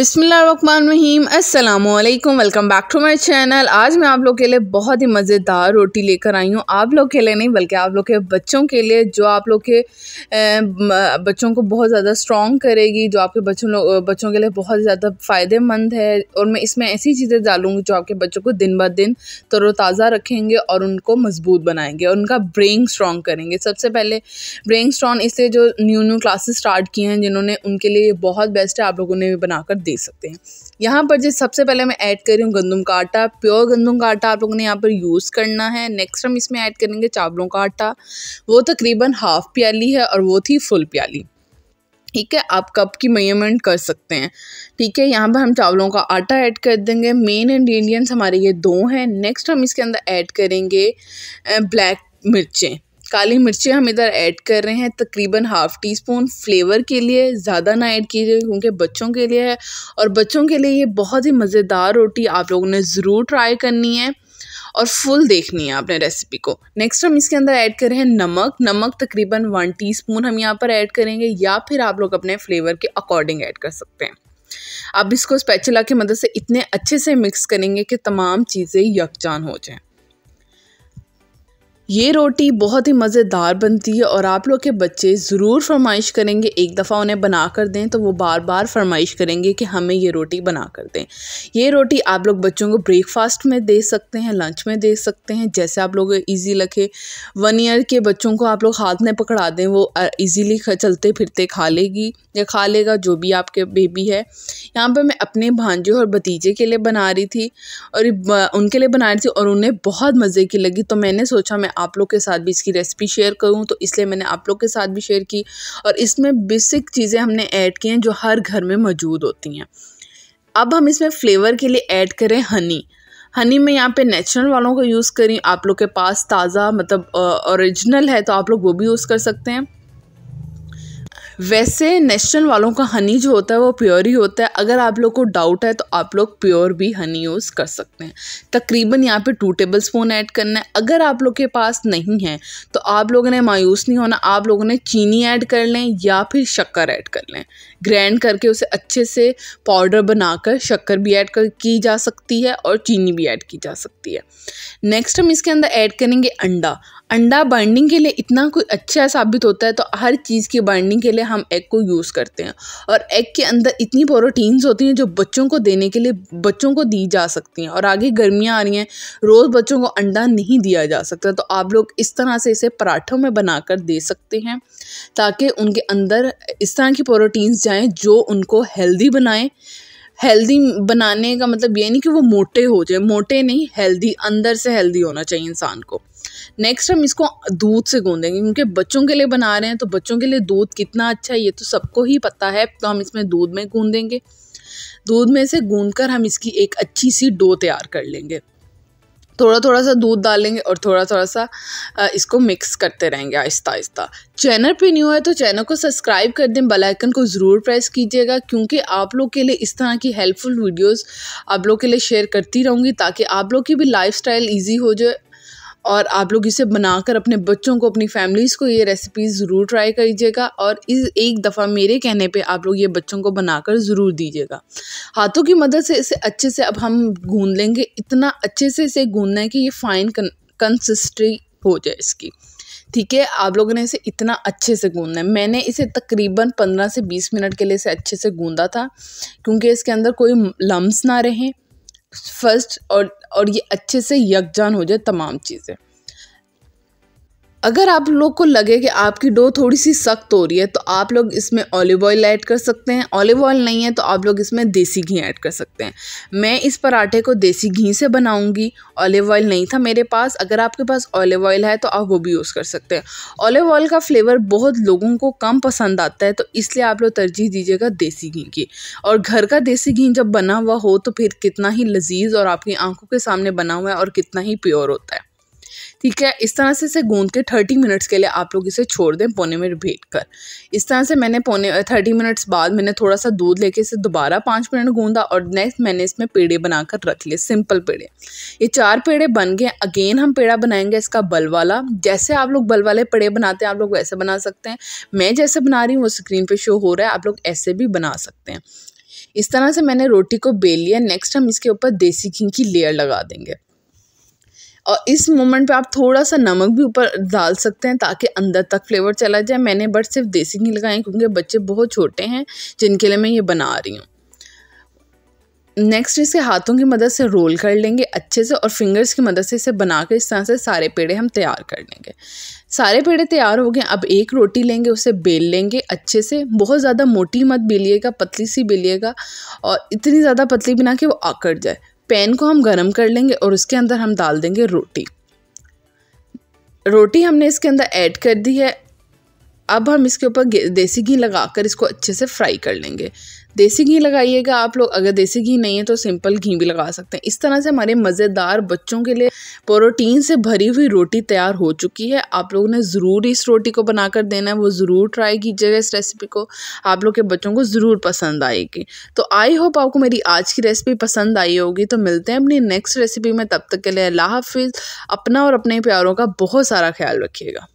अस्सलाम वालेकुम welcome back to my channel आज मैं आप लोग के लिए बहुत ही मज़ेदार रोटी लेकर आई हूँ आप लोग के लिए नहीं बल्कि आप लोग के बच्चों के लिए जो आप लोग के बच्चों को बहुत ज़्यादा स्ट्रॉन्ग करेगी जो आपके बच्चों लोग बच्चों के लिए बहुत ज़्यादा फ़ायदेमंद है और मैं इसमें ऐसी चीज़ें डालूँगी जो आपके बच्चों को दिन ब दिन तरोताज़ा रखेंगे और उनको मजबूत बनाएंगे और उनका ब्रेन स्ट्रॉन्ग करेंगे सबसे पहले ब्रेन स्ट्रॉन्ग इससे जो न्यू न्यू क्लासेस स्टार्ट किए हैं जिन्होंने उनके लिए बहुत बेस्ट है आप लोगों ने भी बनाकर दे सकते हैं यहाँ पर जो सबसे पहले मैं ऐड कर रही हूँ गंदम का आटा प्योर गंदम का आटा आप लोगों ने यहाँ पर यूज़ करना है नेक्स्ट हम इसमें ऐड करेंगे चावलों का आटा वो तकरीबन हाफ़ प्याली है और वो थी फुल प्याली ठीक है आप कप की मेजरमेंट कर सकते हैं ठीक है यहाँ पर हम चावलों का आटा ऐड कर देंगे मेन इंग्रेडिएंट्स हमारे ये दो हैं नेक्स्ट हम इसके अंदर ऐड करेंगे ब्लैक मिर्चें काली मिर्ची हम इधर ऐड कर रहे हैं तकरीबन हाफ़ टी स्पून फ्लेवर के लिए ज़्यादा ना ऐड कीजिए क्योंकि बच्चों के लिए है और बच्चों के लिए ये बहुत ही मज़ेदार रोटी आप लोगों ने ज़रूर ट्राई करनी है और फुल देखनी है आपने रेसिपी को नेक्स्ट हम इसके अंदर ऐड कर रहे हैं नमक नमक तकरीबन वन टीस्पून हम यहाँ पर ऐड करेंगे या फिर आप लोग अपने फ्लेवर के अकॉर्डिंग ऐड कर सकते हैं आप इसको स्पैचुला की मदद से इतने अच्छे से मिक्स करेंगे कि तमाम चीज़ें यकजान हो जाएं ये रोटी बहुत ही मज़ेदार बनती है और आप लोग के बच्चे ज़रूर फरमाइश करेंगे एक दफ़ा उन्हें बना कर दें तो वो बार बार फरमाइश करेंगे कि हमें ये रोटी बना कर दें ये रोटी आप लोग बच्चों को ब्रेकफास्ट में दे सकते हैं लंच में दे सकते हैं जैसे आप लोग इजी लगे वन ईयर के बच्चों को आप लोग हाथ में पकड़ा दें वो ईज़िली चलते फिरते खा लेगी या खा लेगा जो भी आपके बेबी है यहाँ पर मैं अपने भांजे और भतीजे के लिए बना रही थी और उनके लिए बना रही थी और उन्हें बहुत मज़े की लगी तो मैंने सोचा मैं आप लोग के साथ भी इसकी रेसिपी शेयर करूँ तो इसलिए मैंने आप लोग के साथ भी शेयर की और इसमें बेसिक चीज़ें हमने ऐड की हैं जो हर घर में मौजूद होती हैं अब हम इसमें फ़्लेवर के लिए ऐड करें हनी हनी में यहाँ पे नेचुरल वालों का यूज़ करी आप लोग के पास ताज़ा मतलब ओरिजिनल है तो आप लोग वो भी यूज़ कर सकते हैं वैसे नेशनल वालों का हनी जो होता है वो प्योर ही होता है अगर आप लोग को डाउट है तो आप लोग प्योर भी हनी यूज़ कर सकते हैं तकरीबन यहाँ पे टू टेबल स्पून ऐड करना है अगर आप लोग के पास नहीं है तो आप लोगों ने मायूस नहीं होना आप लोगों ने चीनी ऐड कर लें या फिर शक्कर ऐड कर लें ग्रैंड करके उसे अच्छे से पाउडर बनाकर शक्कर भी ऐड कर की जा सकती है और चीनी भी ऐड की जा सकती है नेक्स्ट हम इसके अंदर ऐड करेंगे अंडा अंडा बाइंडिंग के लिए इतना कोई अच्छा साबित होता है तो हर चीज़ की बाइंडिंग के लिए हम एग को यूज़ करते हैं और एग के अंदर इतनी प्रोटीन्स होती हैं जो बच्चों को देने के लिए बच्चों को दी जा सकती हैं और आगे गर्मियाँ आ रही हैं रोज़ बच्चों को अंडा नहीं दिया जा सकता तो आप लोग इस तरह से इसे पराठों में बनाकर दे सकते हैं ताकि उनके अंदर इस तरह की प्रोटीन्स जाएँ जो उनको हेल्दी बनाएँ हेल्दी बनाने का मतलब ये नहीं कि वो मोटे हो जाए मोटे नहीं हेल्दी अंदर से हेल्दी होना चाहिए इंसान को नेक्स्ट हम इसको दूध से गूंदेंगे क्योंकि बच्चों के लिए बना रहे हैं तो बच्चों के लिए दूध कितना अच्छा है ये तो सबको ही पता है तो हम इसमें दूध में गूंदेंगे दूध में से गूंद कर हम इसकी एक अच्छी सी डो तैयार कर लेंगे थोड़ा थोड़ा सा दूध डालेंगे और थोड़ा थोड़ा सा इसको मिक्स करते रहेंगे आहिस्ता आहिस्ता चैनल पे न्यू है तो चैनल को सब्सक्राइब कर दें बेल आइकन को ज़रूर प्रेस कीजिएगा क्योंकि आप लोग के लिए इस तरह की हेल्पफुल वीडियोस आप लोग के लिए शेयर करती रहूँगी ताकि आप लोग की भी लाइफ स्टाइल ईजी हो जाए और आप लोग इसे बनाकर अपने बच्चों को अपनी फैमिलीज़ को ये रेसिपी ज़रूर ट्राई करीजिएगा और इस एक दफ़ा मेरे कहने पे आप लोग ये बच्चों को बनाकर ज़रूर दीजिएगा हाथों की मदद से इसे अच्छे से अब हम गूंद लेंगे इतना अच्छे से इसे गूंदना है कि ये फ़ाइन कंसिस्ट्री हो जाए इसकी ठीक है आप लोगों ने इसे इतना अच्छे से गूंदना है मैंने इसे तकरीबन पंद्रह से बीस मिनट के लिए इसे अच्छे से गूंदा था क्योंकि इसके अंदर कोई लम्स ना रहें फर्स्ट और और ये अच्छे से यकजान हो जाए तमाम चीज़ें अगर आप लोग को लगे कि आपकी डो थोड़ी सी सख्त हो रही है तो आप लोग इसमें ऑलिव ऑयल ऐड कर सकते हैं ऑलिव ऑयल नहीं है तो आप लोग इसमें देसी घी ऐड कर सकते हैं मैं इस पराठे को देसी घी से बनाऊंगी ऑलिव ऑयल नहीं था मेरे पास अगर आपके पास ऑलिव ऑयल है तो आप वो भी यूज़ कर सकते हैं ऑलिव ऑयल का फ्लेवर बहुत लोगों को कम पसंद आता है तो इसलिए आप लोग तरजीह दीजिएगा देसी घी की और घर का देसी घी जब बना हुआ हो तो फिर कितना ही लजीज और आपकी आंखों के सामने बना हुआ है और कितना ही प्योर होता है ठीक है इस तरह से इसे गूंद के थर्टी मिनट्स के लिए आप लोग इसे छोड़ दें पौने में भेट कर इस तरह से मैंने पौने थर्टी मिनट्स बाद मैंने थोड़ा सा दूध लेके इसे दोबारा पाँच मिनट गूंदा और नेक्स्ट मैंने इसमें पेड़े बनाकर रख लिए सिंपल पेड़े ये चार पेड़े बन गए अगेन हम पेड़ा बनाएंगे इसका बल वाला जैसे आप लोग बल वाले पेड़े बनाते हैं आप लोग वैसे बना सकते हैं मैं जैसे बना रही हूँ वो स्क्रीन पर शो हो रहा है आप लोग ऐसे भी बना सकते हैं इस तरह से मैंने रोटी को बेल लिया नेक्स्ट हम इसके ऊपर देसी घी की लेयर लगा देंगे और इस मोमेंट पे आप थोड़ा सा नमक भी ऊपर डाल सकते हैं ताकि अंदर तक फ्लेवर चला जाए मैंने बट सिर्फ देसी घी लगाए क्योंकि बच्चे बहुत छोटे हैं जिनके लिए मैं ये बना रही हूँ नेक्स्ट इसे हाथों की मदद से रोल कर लेंगे अच्छे से और फिंगर्स की मदद से इसे बनाकर इस तरह से सारे पेड़े हम तैयार कर लेंगे सारे पेड़े तैयार हो गए अब एक रोटी लेंगे उसे बेल लेंगे अच्छे से बहुत ज़्यादा मोटी मत बेलिएगा पतली सी बेलिएगा और इतनी ज़्यादा पतली बिना कि वो आकड़ जाए पैन को हम गरम कर लेंगे और उसके अंदर हम डाल देंगे रोटी रोटी हमने इसके अंदर ऐड कर दी है अब हम इसके ऊपर देसी घी लगा कर इसको अच्छे से फ्राई कर लेंगे देसी घी लगाइएगा आप लोग अगर देसी घी नहीं है तो सिंपल घी भी लगा सकते हैं इस तरह से हमारे मज़ेदार बच्चों के लिए प्रोटीन से भरी हुई रोटी तैयार हो चुकी है आप लोगों ने ज़रूर इस रोटी को बनाकर देना है वो ज़रूर ट्राई कीजिएगा इस रेसिपी को आप लोग के बच्चों को ज़रूर पसंद आएगी तो आई होप आपको मेरी आज की रेसिपी पसंद आई होगी तो मिलते हैं अपनी नेक्स्ट रेसिपी में तब तक के लिए अल्लाह हाफिज़ अपना और अपने प्यारों का बहुत सारा ख्याल रखिएगा